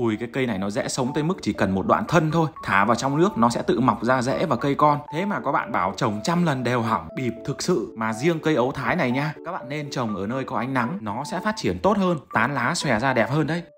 Ui cái cây này nó dễ sống tới mức chỉ cần một đoạn thân thôi Thả vào trong nước nó sẽ tự mọc ra rễ và cây con Thế mà có bạn bảo trồng trăm lần đều hỏng Bịp thực sự Mà riêng cây ấu thái này nha Các bạn nên trồng ở nơi có ánh nắng Nó sẽ phát triển tốt hơn Tán lá xòe ra đẹp hơn đấy